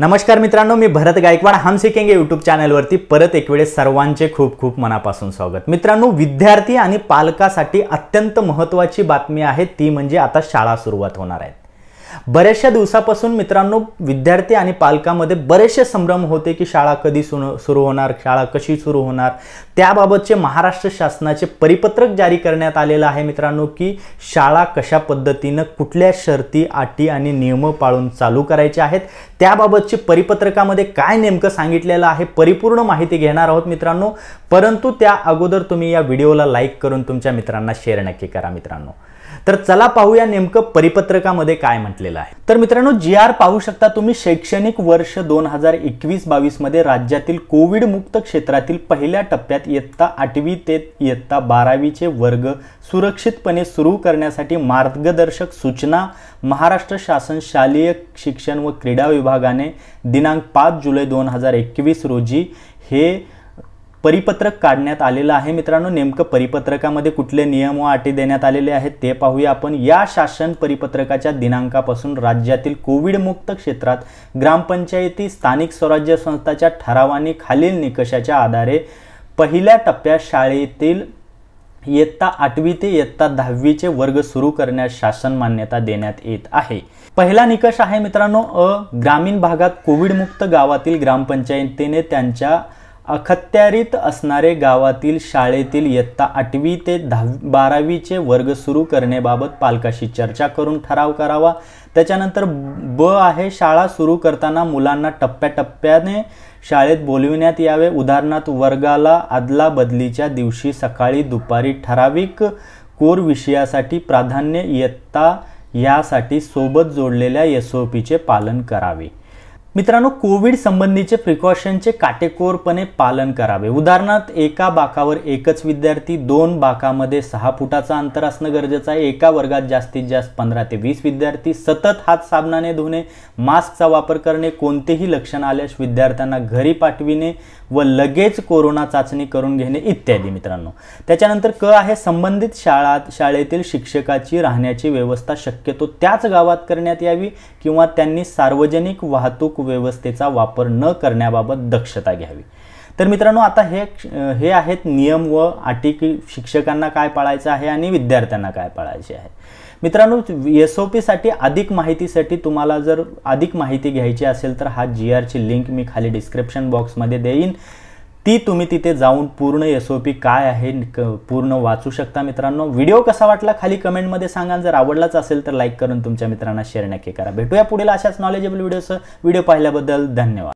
नमस्कार मित्रांनो मी भरत गायकवाड हम सिकेंगे यूट्यूब चॅनेलवरती परत एक वेळेस सर्वांचे खूप खूप मनापासून स्वागत मित्रांनो विद्यार्थी आणि पालकासाठी अत्यंत महत्त्वाची बातमी आहे ती म्हणजे आता शाळा सुरुवात होणार आहेत बऱ्याचशा दिवसापासून मित्रांनो विद्यार्थी आणि पालकामध्ये बरेचसे संभ्रम होते की शाळा कधी सुरू सुरू होणार शाळा कशी सुरू होणार त्याबाबतचे महाराष्ट्र शासनाचे परिपत्रक जारी करण्यात आलेलं आहे मित्रांनो की शाळा कशा पद्धतीनं कुठल्या शर्ती अटी आणि नियम पाळून चालू करायचे आहेत त्याबाबतचे परिपत्रकामध्ये काय नेमकं सांगितलेलं आहे परिपूर्ण माहिती घेणार आहोत मित्रांनो परंतु त्या अगोदर तुम्ही या व्हिडिओला लाईक करून तुमच्या मित्रांना शेअर नक्की करा मित्रांनो तर चला पाहूया नेमकं परिपत्रकामध्ये काय म्हटलेलं आहे तर मित्रांनो जी आर पाहू शकता तुम्ही शैक्षणिक वर्ष दोन हजार एकवीस बावीस मध्ये राज्यातील कोविड मुक्त क्षेत्रातील पहिल्या टप्प्यात इयत्ता आठवी ते इयत्ता बारावीचे वर्ग सुरक्षितपणे सुरू करण्यासाठी मार्गदर्शक सूचना महाराष्ट्र शासन शालेय शिक्षण व क्रीडा विभागाने दिनांक पाच जुलै दोन हजार एकवीस रोजी हे परिपत्रक काढण्यात आलेलं आहे मित्रांनो नेमकं परिपत्रकामध्ये कुठले नियम व अटी देण्यात आलेले आहेत ते पाहूया आपण या शासन परिपत्रकाच्या दिनांकापासून राज्यातील कोविडमुक्त क्षेत्रात ग्रामपंचायती स्थानिक स्वराज्य संस्थाच्या ठरावाने खालील निकषाच्या आधारे पहिल्या टप्प्यात शाळेतील इयत्ता आठवी ते इयत्ता दहावीचे वर्ग सुरू करण्यास शासन मान्यता देण्यात येत आहे पहिला निकष आहे मित्रांनो अ ग्रामीण भागात कोविडमुक्त गावातील ग्रामपंचायतीने त्यांच्या अखत्यारीत असणारे गावातील शाळेतील इयत्ता आठवी ते दहा बारावीचे वर्ग सुरू करण्याबाबत पालकाशी चर्चा करून ठराव करावा त्याच्यानंतर ब आहे शाळा सुरू करताना मुलांना टप्प्याटप्प्याने शाळेत बोलविण्यात यावे उदाहरणार्थ वर्गाला बदलीच्या दिवशी सकाळी दुपारी ठराविक कोर विषयासाठी प्राधान्य इयत्ता यासाठी सोबत जोडलेल्या एस ओ पीचे पालन करावे मित्रांनो कोविड संबंधीचे प्रिकॉशनचे काटेकोरपणे पालन करावे उदाहरणार्थ एका बाकावर एकच विद्यार्थी दोन बाकामध्ये सहा फुटाचा अंतर असणं गरजेचं आहे एका वर्गात जास्तीत जास्त पंधरा ते वीस विद्यार्थी सतत हात साबणाने धुणे मास्कचा वापर करणे कोणतेही लक्षण आल्यास विद्यार्थ्यांना घरी पाठविणे व लगेच कोरोना चाचणी करून घेणे इत्यादी मित्रांनो त्याच्यानंतर क आहे संबंधित शाळा शाळेतील शिक्षकाची राहण्याची व्यवस्था शक्यतो त्याच गावात करण्यात यावी किंवा त्यांनी सार्वजनिक वाहतूक व्यवस्थेचा वापर न करण्याबाबत दक्षता घ्यावी तर मित्रांनो आता हे हे आहेत नियम व आटी की शिक्षकांना काय पाळायचं आहे आणि विद्यार्थ्यांना काय पाळायचे आहे मित्रांनो एस ओ पीसाठी अधिक माहितीसाठी तुम्हाला जर अधिक माहिती घ्यायची असेल तर हा जी आरची लिंक मी खाली डिस्क्रिप्शन बॉक्समध्ये देईन ती तुम्ही तिथे जाऊन पूर्ण एस ओ पी काय आहे पूर्ण वाचू शकता मित्रांनो व्हिडिओ कसा वाटला खाली कमेंटमध्ये सांगा जर आवडलाच असेल तर लाईक करून तुमच्या मित्रांना शेअर नक्की करा भेटूया पुढील अशाच नॉलेजेबल व्हिडिओचं व्हिडिओ पाहिल्याबद्दल धन्यवाद